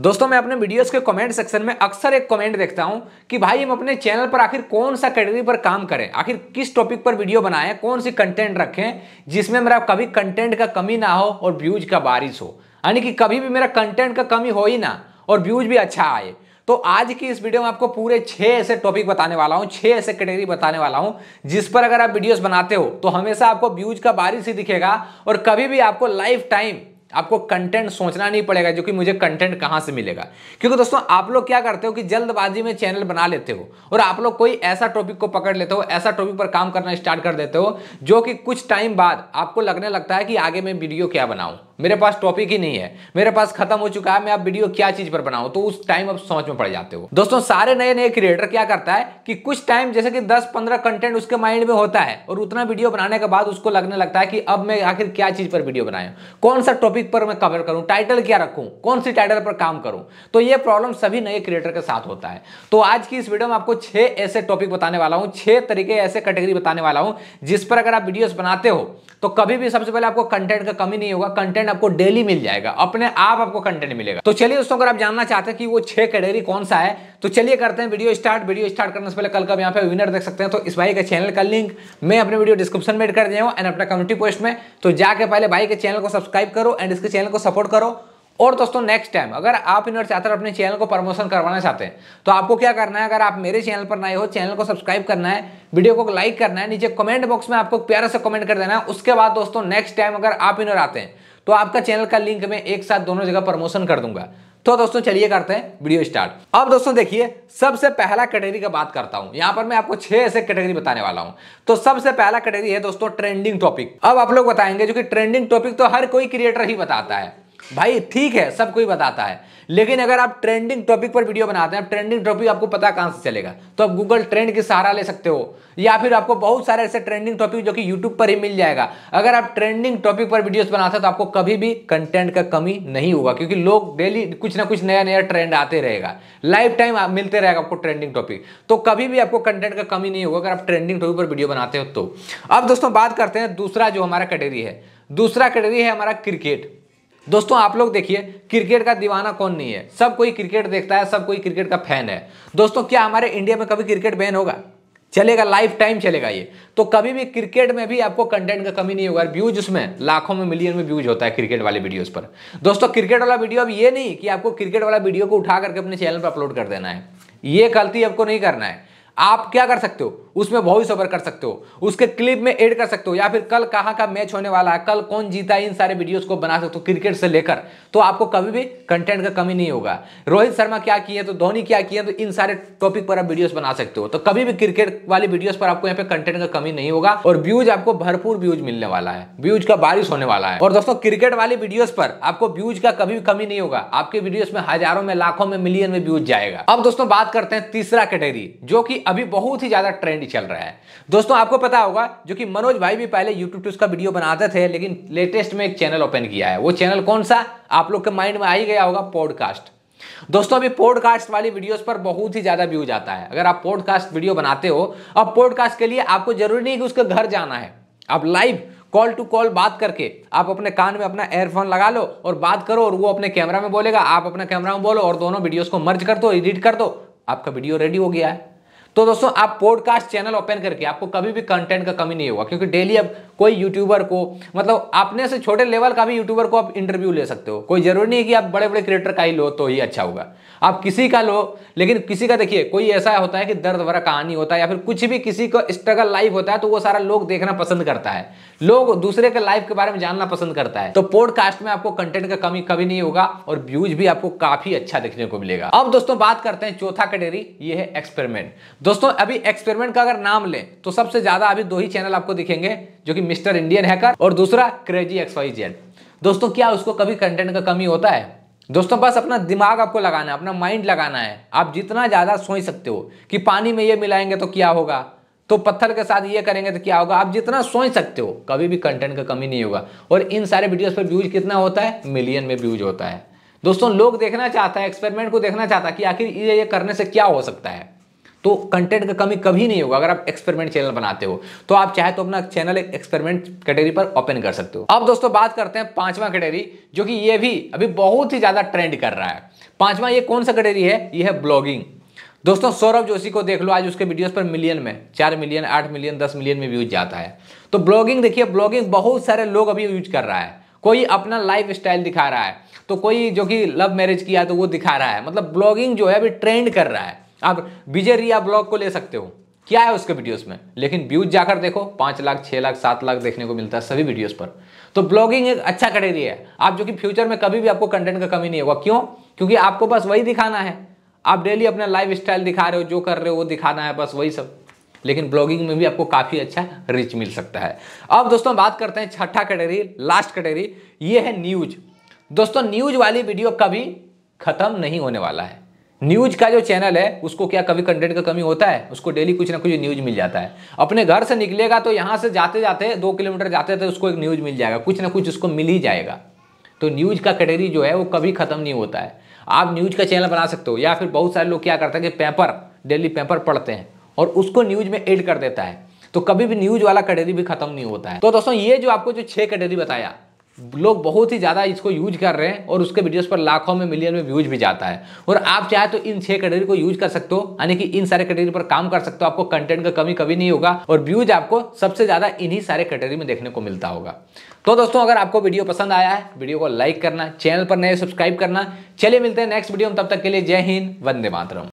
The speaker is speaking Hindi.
दोस्तों मैं अपने वीडियोस के कमेंट सेक्शन में अक्सर एक कमेंट देखता हूं कि भाई हम अपने चैनल पर आखिर कौन सा कैटेगरी पर काम करें आखिर किस टॉपिक पर वीडियो बनाएं कौन सी कंटेंट रखें जिसमें मेरा कभी कंटेंट का कमी ना हो और व्यूज का बारिश हो यानी कि कभी भी मेरा कंटेंट का कमी हो ही ना और व्यूज भी अच्छा आए तो आज की इस वीडियो में आपको पूरे छह ऐसे टॉपिक बताने वाला हूँ छह ऐसे कैटेगरी बताने वाला हूँ जिस पर अगर आप वीडियोस बनाते हो तो हमेशा आपको व्यूज का बारिश ही दिखेगा और कभी भी आपको लाइफ टाइम आपको कंटेंट सोचना नहीं पड़ेगा जो कि मुझे कंटेंट कहाँ से मिलेगा क्योंकि दोस्तों आप लोग क्या करते हो कि जल्दबाजी में चैनल बना लेते हो और आप लोग कोई ऐसा टॉपिक को पकड़ लेते हो ऐसा टॉपिक पर काम करना स्टार्ट कर देते हो जो कि कुछ टाइम बाद आपको लगने लगता है कि आगे मैं वीडियो क्या बनाऊँ मेरे पास टॉपिक ही नहीं है मेरे पास खत्म हो चुका है मैं अब वीडियो क्या चीज पर बनाऊं तो उस टाइम आप सोच में पड़ जाते हो दोस्तों सारे नए नए क्रिएटर क्या करता है कि कुछ टाइम जैसे कि 10-15 कंटेंट उसके माइंड में होता है और उतना वीडियो बनाने के बाद उसको लगने लगता है कि अब मैं आखिर क्या चीज पर वीडियो बनाया कौन सा टॉपिक पर मैं कवर करूं टाइटल क्या रखू कौन सी टाइटल पर काम करूं तो यह प्रॉब्लम सभी नए क्रिएटर के साथ होता है तो आज की इस वीडियो में आपको छह ऐसे टॉपिक बताने वाला हूं छह तरीके ऐसे कैटेगरी बताने वाला हूं जिस पर अगर आप वीडियो बनाते हो तो कभी भी सबसे पहले आपको कंटेंट का कमी नहीं होगा कंटेंट आपको डेली मिल जाएगा अपने आप आपको कंटेंट मिलेगा तो चलिए दोस्तों अगर आप जानना चाहते हैं कि वो छह कैटेगरी कौन सा है तो चलिए करते हैं वीडियो स्टार्ट वीडियो स्टार्ट करने से पहले कल का यहाँ पे विनर देख सकते हैं तो इस भाई के चैनल का लिंक मैं अपने वीडियो डिस्क्रिप्शन में कर दिया हूँ एंड अपना कम्युनिटी पोस्ट में तो जाके पहले भाई के चैनल को सब्सक्राइब करो एंड इसके चैनल को सपोर्ट करो और दोस्तों नेक्स्ट टाइम अगर आप इन चाहते हैं अपने चैनल को प्रमोशन करवाना चाहते हैं तो आपको क्या करना है अगर आप मेरे चैनल पर नए हो चैनल को सब्सक्राइब करना है वीडियो को लाइक करना है नीचे कमेंट बॉक्स में आपको प्यारा से कमेंट कर देना है उसके बाद दोस्तों नेक्स्ट टाइम अगर आप इन आते हैं तो आपका चैनल का लिंक मैं एक साथ दोनों जगह प्रमोशन कर दूंगा तो दोस्तों चलिए करते हैं वीडियो स्टार्ट अब दोस्तों देखिए सबसे पहला कैटेगरी का बात करता हूं यहां पर मैं आपको छह ऐसे कैटेगरी बताने वाला हूं तो सबसे पहला कैटेगरी है दोस्तों ट्रेंडिंग टॉपिक अब आप लोग बताएंगे जो कि ट्रेंडिंग टॉपिक तो हर कोई क्रिएटर ही बताता है भाई ठीक है सब कोई बताता है लेकिन अगर आप ट्रेंडिंग टॉपिक पर वीडियो बनाते हैं ट्रेंडिंग टॉपिक आपको पता कहां से चलेगा तो आप गूगल ट्रेंड के सहारा ले सकते हो या फिर आपको बहुत सारे ऐसे ट्रेंडिंग टॉपिक जो कि यूट्यूब पर ही मिल जाएगा अगर आप ट्रेंडिंग टॉपिक पर वीडियोस बनाते हैं तो आपको कभी भी कंटेंट का कमी नहीं होगा क्योंकि लोग डेली कुछ ना कुछ नया नया ट्रेंड आते रहेगा लाइफ टाइम मिलते रहेगा आपको ट्रेंडिंग टॉपिक तो कभी भी आपको कंटेंट का कमी नहीं होगा अगर आप ट्रेंडिंग टॉपिक पर वीडियो बनाते हो तो अब दोस्तों बात करते हैं दूसरा जो हमारा कैटेगरी है दूसरा कैटेगरी है हमारा क्रिकेट दोस्तों आप लोग देखिए क्रिकेट का दीवाना कौन नहीं है सब कोई क्रिकेट देखता है सब कोई क्रिकेट का फैन है दोस्तों क्या हमारे इंडिया में कभी क्रिकेट बैन होगा चलेगा लाइफ टाइम चलेगा ये तो कभी भी क्रिकेट में भी आपको कंटेंट का कमी नहीं होगा व्यूज उसमें लाखों में मिलियन में व्यूज होता है क्रिकेट वाले वीडियोस पर दोस्तों क्रिकेट वाला वीडियो अब ये नहीं कि आपको क्रिकेट वाला वीडियो को उठा करके अपने चैनल पर अपलोड कर देना है ये गलती आपको नहीं करना है आप क्या कर सकते हो उसमें वॉइस ओवर कर सकते हो उसके क्लिप में एड कर सकते हो या फिर कल कहाँ का मैच होने वाला है कल कौन जीता है इन सारे वीडियोस को बना सकते हो क्रिकेट से लेकर तो आपको कभी भी कंटेंट का कमी नहीं होगा रोहित शर्मा क्या किए तो धोनी क्या किए तो इन सारे टॉपिक पर आप वीडियोस बना सकते हो तो कभी भी क्रिकेट वाली वीडियोज पर आपको यहाँ पे कंटेंट का कमी नहीं होगा और व्यूज आपको भरपूर व्यूज मिलने वाला है व्यूज का बारिश होने वाला है और दोस्तों क्रिकेट वाली वीडियोज पर आपको व्यूज का कभी भी कमी नहीं होगा आपके वीडियोज में हजारों में लाखों में मिलियन में व्यूज जाएगा अब दोस्तों बात करते हैं तीसरा कैटेगरी जो कि अभी बहुत ही ज़्यादा ट्रेंड चल रहा है दोस्तों आपको पता होगा जो कि मनोज भाई भी पहले यूट्यूब पे उसका वीडियो बनाते थे लेकिन लेटेस्ट में एक चैनल ओपन किया है वो चैनल कौन सा आप लोग के माइंड में आ ही गया होगा पॉडकास्ट दोस्तों अभी पॉडकास्ट वाली वीडियोस पर बहुत ही ज़्यादा व्यूज आता है अगर आप पॉडकास्ट वीडियो बनाते हो अब पॉडकास्ट के लिए आपको जरूरी नहीं कि उसके घर जाना है आप लाइव कॉल टू कॉल बात करके आप अपने कान में अपना एयरफोन लगा लो और बात करो और वो अपने कैमरा में बोलेगा आप अपने कैमरा में बोलो और दोनों वीडियोस को मर्ज कर दो एडिट कर दो आपका वीडियो रेडी हो गया है तो दोस्तों आप पॉडकास्ट चैनल ओपन करके आपको कभी भी कंटेंट का कमी नहीं होगा क्योंकि डेली अब कोई यूट्यूबर को मतलब अपने से छोटे लेवल का भी यूट्यूबर को आप इंटरव्यू ले सकते हो कोई जरूरी नहीं है कि आप बड़े बड़े क्रिएटर का ही लो तो ही अच्छा होगा आप किसी का लो लेकिन किसी का देखिए कोई ऐसा होता है कि दर्द भरा कहानी होता है या फिर कुछ भी किसी का स्ट्रगल लाइफ होता है तो वो सारा लोग देखना पसंद करता है लोग दूसरे के लाइफ के बारे में जानना पसंद करता है तो पॉडकास्ट में आपको कंटेंट का कमी कभी नहीं होगा और व्यूज भी आपको काफी अच्छा देखने को मिलेगा अब दोस्तों बात करते हैं चौथा कैटेगरी ये है एक्सपेरिमेंट दोस्तों अभी एक्सपेरिमेंट का अगर नाम लें तो सबसे ज्यादा अभी दो ही चैनल आपको दिखेंगे जो कि मिस्टर इंडियन हैकर और दूसरा क्रेजी एक्स वाई जेड दोस्तों क्या उसको कभी कंटेंट का कमी होता है दोस्तों बस अपना दिमाग आपको लगाना है अपना माइंड लगाना है आप जितना ज़्यादा सोच सकते हो कि पानी में ये मिलाएंगे तो क्या होगा तो पत्थर के साथ ये करेंगे तो क्या होगा आप जितना सोच सकते हो कभी भी कंटेंट का कमी नहीं होगा और इन सारे वीडियोस पर व्यूज कितना होता है मिलियन में व्यूज होता है दोस्तों लोग देखना चाहता है एक्सपेरिमेंट को देखना चाहता है कि आखिर ये ये करने से क्या हो सकता है तो कंटेंट का कमी कभी नहीं होगा अगर आप एक्सपेरिमेंट चैनल बनाते हो तो आप चाहे तो अपना चैनल एक एक्सपेरिमेंट कैटेगरी पर ओपन कर सकते हो अब दोस्तों बात करते हैं पांचवा कैटेगरी जो कि ये भी अभी बहुत ही ज़्यादा ट्रेंड कर रहा है पांचवा ये कौन सा कैटेगरी है ये है ब्लॉगिंग दोस्तों सौरभ जोशी को देख लो आज उसके वीडियोस पर मिलियन में चार मिलियन आठ मिलियन दस मिलियन में व्यूज जाता है तो ब्लॉगिंग देखिए ब्लॉगिंग बहुत सारे लोग अभी यूज कर रहा है कोई अपना लाइफ स्टाइल दिखा रहा है तो कोई जो कि लव मैरिज किया तो वो दिखा रहा है मतलब ब्लॉगिंग जो है अभी ट्रेंड कर रहा है आप विजय रिया ब्लॉग को ले सकते हो क्या है उसके वीडियोस में लेकिन व्यूज जाकर देखो पांच लाख छह लाख सात लाख देखने को मिलता है सभी वीडियोस पर तो ब्लॉगिंग एक अच्छा क्राइटेरिया है आप जो कि फ्यूचर में कभी भी आपको कंटेंट का कमी नहीं होगा क्यों क्योंकि आपको बस वही दिखाना है आप डेली अपना लाइफ स्टाइल दिखा रहे हो जो कर रहे हो वो दिखाना है बस वही सब लेकिन ब्लॉगिंग में भी आपको काफ़ी अच्छा रिच मिल सकता है अब दोस्तों बात करते हैं छठा कैटेगरी लास्ट कैटेगरी ये है न्यूज दोस्तों न्यूज वाली वीडियो कभी खत्म नहीं होने वाला है न्यूज का जो चैनल है उसको क्या कभी कंटेंट का कमी होता है उसको डेली कुछ ना कुछ न्यूज मिल जाता है अपने घर से निकलेगा तो यहाँ से जाते जाते दो किलोमीटर जाते जाते उसको एक न्यूज मिल जाएगा कुछ ना कुछ उसको मिल ही जाएगा तो न्यूज का कैटेगरी जो है वो कभी खत्म नहीं होता है आप न्यूज का चैनल बना सकते हो या फिर बहुत सारे लोग क्या करते हैं कि पेपर डेली पेपर पढ़ते हैं और उसको न्यूज में एड कर देता है तो कभी भी न्यूज वाला कैटेगरी भी खत्म नहीं होता है तो दोस्तों ये जो आपको जो छह कैटेगरी बताया लोग बहुत ही ज़्यादा इसको यूज कर रहे हैं और उसके वीडियोस पर लाखों में मिलियन में व्यूज भी जाता है और आप चाहे तो इन छह कैटेगरी को यूज कर सकते हो यानी कि इन सारे कैटेगरी पर काम कर सकते हो आपको कंटेंट का कमी कभी नहीं होगा और व्यूज आपको सबसे ज़्यादा इन्हीं सारे कैटेगरी में देखने को मिलता होगा तो दोस्तों अगर आपको वीडियो पसंद आया है वीडियो को लाइक करना चैनल पर नए सब्सक्राइब करना चलिए मिलते हैं नेक्स्ट वीडियो में तब तक के लिए जय हिंद वंदे मातरम